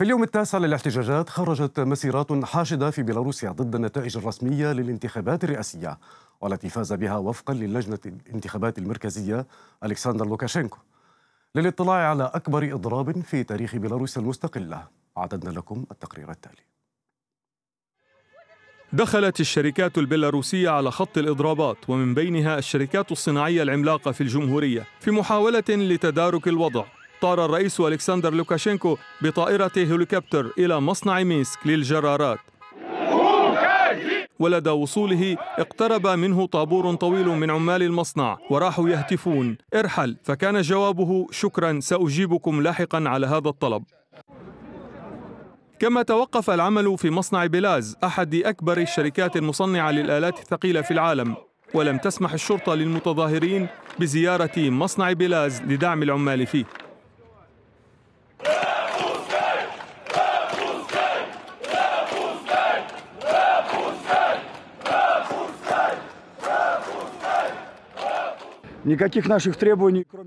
في اليوم التاسع للاحتجاجات خرجت مسيرات حاشدة في بيلاروسيا ضد النتائج الرسمية للانتخابات الرئاسية والتي فاز بها وفقا للجنة الانتخابات المركزية ألكسندر لوكاشينكو للاطلاع على أكبر إضراب في تاريخ بيلاروسيا المستقلة عددنا لكم التقرير التالي دخلت الشركات البيلاروسية على خط الإضرابات ومن بينها الشركات الصناعية العملاقة في الجمهورية في محاولة لتدارك الوضع طار الرئيس ألكسندر لوكاشينكو بطائرة هليكوبتر إلى مصنع مينسك للجرارات ولدى وصوله اقترب منه طابور طويل من عمال المصنع وراحوا يهتفون ارحل فكان جوابه شكرا سأجيبكم لاحقا على هذا الطلب كما توقف العمل في مصنع بلاز أحد أكبر الشركات المصنعة للآلات الثقيلة في العالم ولم تسمح الشرطة للمتظاهرين بزيارة مصنع بلاز لدعم العمال فيه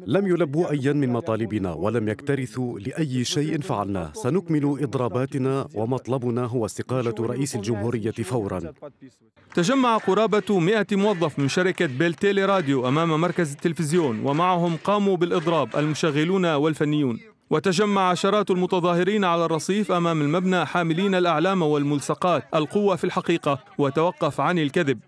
لم يلبوا أيا من مطالبنا ولم يكترثوا لأي شيء فعلناه سنكمل إضراباتنا ومطلبنا هو استقالة رئيس الجمهورية فورا تجمع قرابة 100 موظف من شركة بيل تيلي راديو أمام مركز التلفزيون ومعهم قاموا بالإضراب المشغلون والفنيون وتجمع عشرات المتظاهرين على الرصيف أمام المبنى حاملين الأعلام والملصقات القوة في الحقيقة وتوقف عن الكذب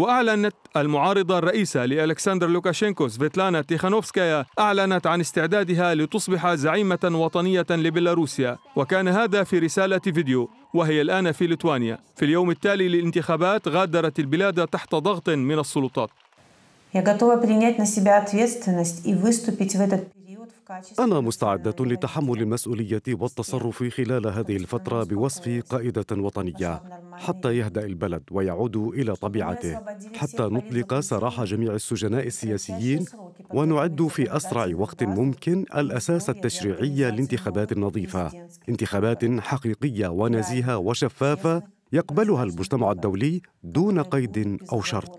وأعلنت المعارضة الرئيسة لألكسندر لوكاشينكو سفيتلانا تيخانوفسكايا أعلنت عن استعدادها لتصبح زعيمة وطنية لبيلاروسيا وكان هذا في رسالة فيديو وهي الآن في ليتوانيا في اليوم التالي للانتخابات غادرت البلاد تحت ضغط من السلطات Я готова принять на себя ответственность и выступить в этот أنا مستعدة لتحمل المسؤولية والتصرف خلال هذه الفترة بوصفي قائدة وطنية حتى يهدأ البلد ويعود إلى طبيعته حتى نطلق سراح جميع السجناء السياسيين ونعد في أسرع وقت ممكن الأساس التشريعي لانتخابات نظيفة انتخابات حقيقية ونزيهة وشفافة يقبلها المجتمع الدولي دون قيد أو شرط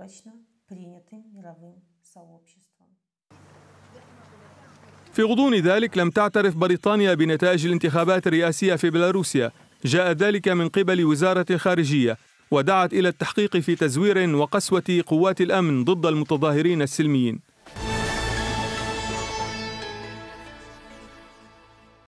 في غضون ذلك لم تعترف بريطانيا بنتائج الانتخابات الرئاسية في بيلاروسيا جاء ذلك من قبل وزارة الخارجية ودعت إلى التحقيق في تزوير وقسوة قوات الأمن ضد المتظاهرين السلميين